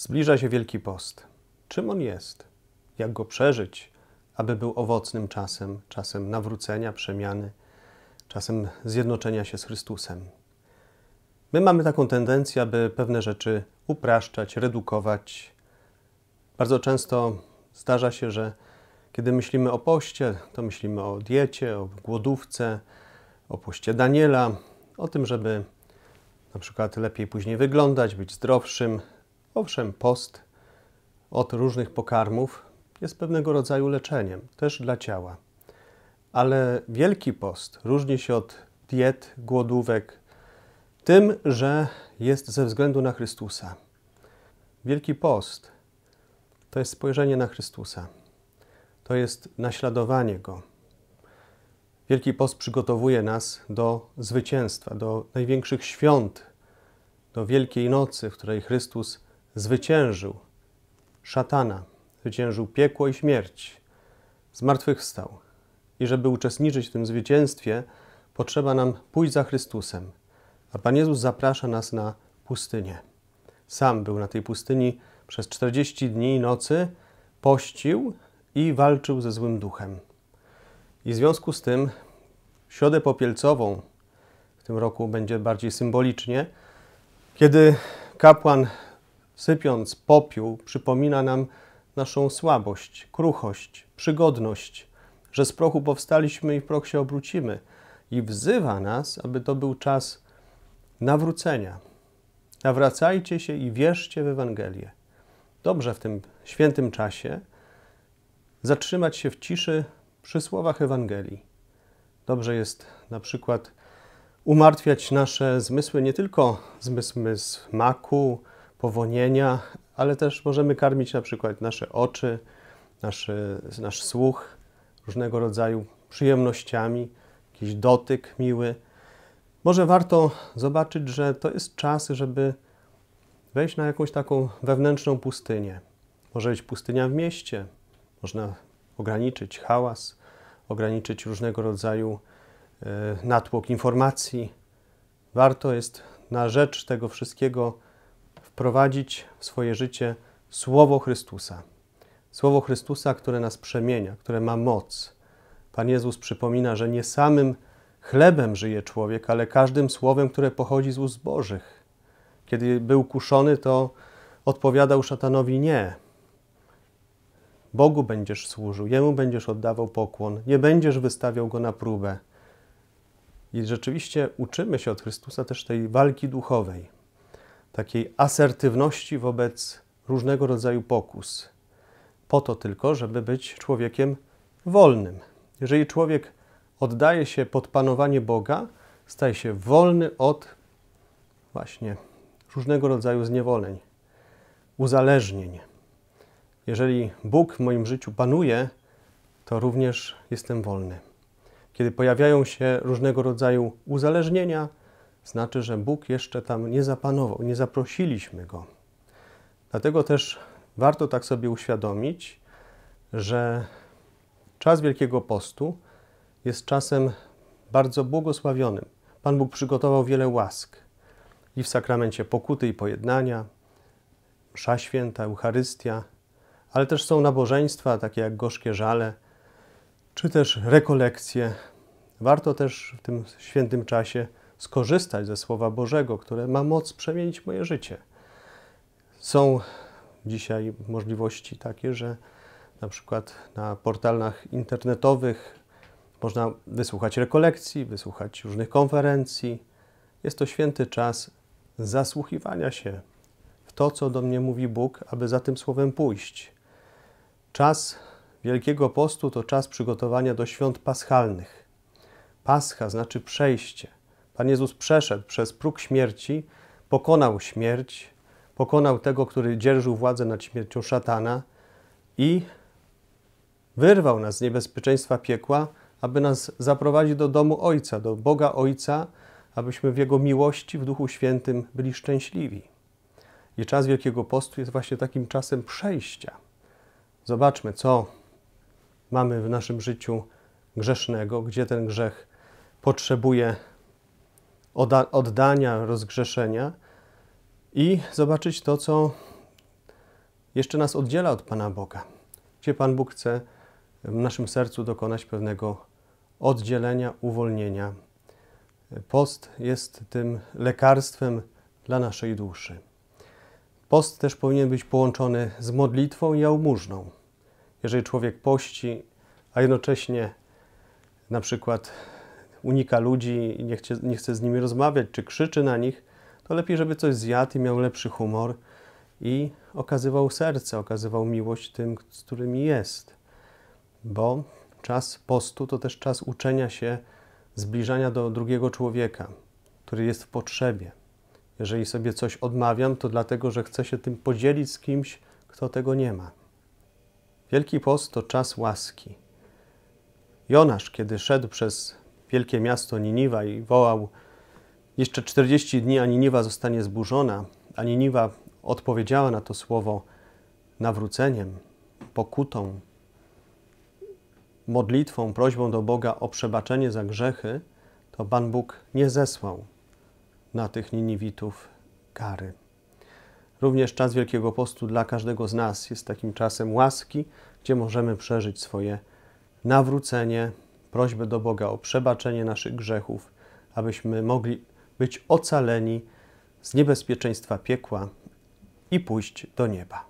Zbliża się Wielki Post. Czym on jest? Jak go przeżyć, aby był owocnym czasem, czasem nawrócenia, przemiany, czasem zjednoczenia się z Chrystusem? My mamy taką tendencję, aby pewne rzeczy upraszczać, redukować. Bardzo często zdarza się, że kiedy myślimy o poście, to myślimy o diecie, o głodówce, o poście Daniela, o tym, żeby na przykład lepiej później wyglądać, być zdrowszym, Owszem, post od różnych pokarmów jest pewnego rodzaju leczeniem, też dla ciała. Ale Wielki Post różni się od diet, głodówek, tym, że jest ze względu na Chrystusa. Wielki Post to jest spojrzenie na Chrystusa, to jest naśladowanie Go. Wielki Post przygotowuje nas do zwycięstwa, do największych świąt, do Wielkiej Nocy, w której Chrystus zwyciężył szatana, zwyciężył piekło i śmierć, zmartwychwstał. I żeby uczestniczyć w tym zwycięstwie, potrzeba nam pójść za Chrystusem. A Pan Jezus zaprasza nas na pustynię. Sam był na tej pustyni przez 40 dni i nocy, pościł i walczył ze złym duchem. I w związku z tym środę popielcową w tym roku będzie bardziej symbolicznie, kiedy kapłan sypiąc popiół, przypomina nam naszą słabość, kruchość, przygodność, że z prochu powstaliśmy i w proch się obrócimy. I wzywa nas, aby to był czas nawrócenia. Nawracajcie się i wierzcie w Ewangelię. Dobrze w tym świętym czasie zatrzymać się w ciszy przy słowach Ewangelii. Dobrze jest na przykład umartwiać nasze zmysły, nie tylko zmysły smaku, powonienia, ale też możemy karmić na przykład nasze oczy, nasz nasz słuch różnego rodzaju przyjemnościami, jakiś dotyk miły. Może warto zobaczyć, że to jest czas, żeby wejść na jakąś taką wewnętrzną pustynię. Może być pustynia w mieście, można ograniczyć hałas, ograniczyć różnego rodzaju e, natłok informacji. Warto jest na rzecz tego wszystkiego wprowadzić w swoje życie Słowo Chrystusa. Słowo Chrystusa, które nas przemienia, które ma moc. Pan Jezus przypomina, że nie samym chlebem żyje człowiek, ale każdym słowem, które pochodzi z ust Bożych. Kiedy był kuszony, to odpowiadał szatanowi nie. Bogu będziesz służył, Jemu będziesz oddawał pokłon, nie będziesz wystawiał Go na próbę. I rzeczywiście uczymy się od Chrystusa też tej walki duchowej takiej asertywności wobec różnego rodzaju pokus. Po to tylko, żeby być człowiekiem wolnym. Jeżeli człowiek oddaje się pod panowanie Boga, staje się wolny od właśnie różnego rodzaju zniewoleń, uzależnień. Jeżeli Bóg w moim życiu panuje, to również jestem wolny. Kiedy pojawiają się różnego rodzaju uzależnienia, znaczy, że Bóg jeszcze tam nie zapanował, nie zaprosiliśmy Go. Dlatego też warto tak sobie uświadomić, że czas Wielkiego Postu jest czasem bardzo błogosławionym. Pan Bóg przygotował wiele łask i w sakramencie pokuty i pojednania, msza święta, Eucharystia, ale też są nabożeństwa takie jak gorzkie żale, czy też rekolekcje. Warto też w tym świętym czasie skorzystać ze Słowa Bożego, które ma moc przemienić moje życie. Są dzisiaj możliwości takie, że na przykład na portalach internetowych można wysłuchać rekolekcji, wysłuchać różnych konferencji. Jest to święty czas zasłuchiwania się w to, co do mnie mówi Bóg, aby za tym słowem pójść. Czas Wielkiego Postu to czas przygotowania do świąt paschalnych. Pascha znaczy przejście. Pan Jezus przeszedł przez próg śmierci, pokonał śmierć, pokonał tego, który dzierżył władzę nad śmiercią szatana i wyrwał nas z niebezpieczeństwa piekła, aby nas zaprowadzić do domu Ojca, do Boga Ojca, abyśmy w Jego miłości, w Duchu Świętym byli szczęśliwi. I czas Wielkiego Postu jest właśnie takim czasem przejścia. Zobaczmy, co mamy w naszym życiu grzesznego, gdzie ten grzech potrzebuje oddania, rozgrzeszenia i zobaczyć to, co jeszcze nas oddziela od Pana Boga. Gdzie Pan Bóg chce w naszym sercu dokonać pewnego oddzielenia, uwolnienia. Post jest tym lekarstwem dla naszej duszy. Post też powinien być połączony z modlitwą i jałmużną. Jeżeli człowiek pości, a jednocześnie na przykład unika ludzi i nie chce, nie chce z nimi rozmawiać, czy krzyczy na nich, to lepiej, żeby coś zjadł i miał lepszy humor i okazywał serce, okazywał miłość tym, z którymi jest. Bo czas postu to też czas uczenia się zbliżania do drugiego człowieka, który jest w potrzebie. Jeżeli sobie coś odmawiam, to dlatego, że chcę się tym podzielić z kimś, kto tego nie ma. Wielki post to czas łaski. Jonasz, kiedy szedł przez wielkie miasto Niniwa i wołał jeszcze 40 dni, a Niniwa zostanie zburzona, a Niniwa odpowiedziała na to słowo nawróceniem, pokutą, modlitwą, prośbą do Boga o przebaczenie za grzechy, to Pan Bóg nie zesłał na tych Niniwitów kary. Również czas Wielkiego Postu dla każdego z nas jest takim czasem łaski, gdzie możemy przeżyć swoje nawrócenie, prośbę do Boga o przebaczenie naszych grzechów, abyśmy mogli być ocaleni z niebezpieczeństwa piekła i pójść do nieba.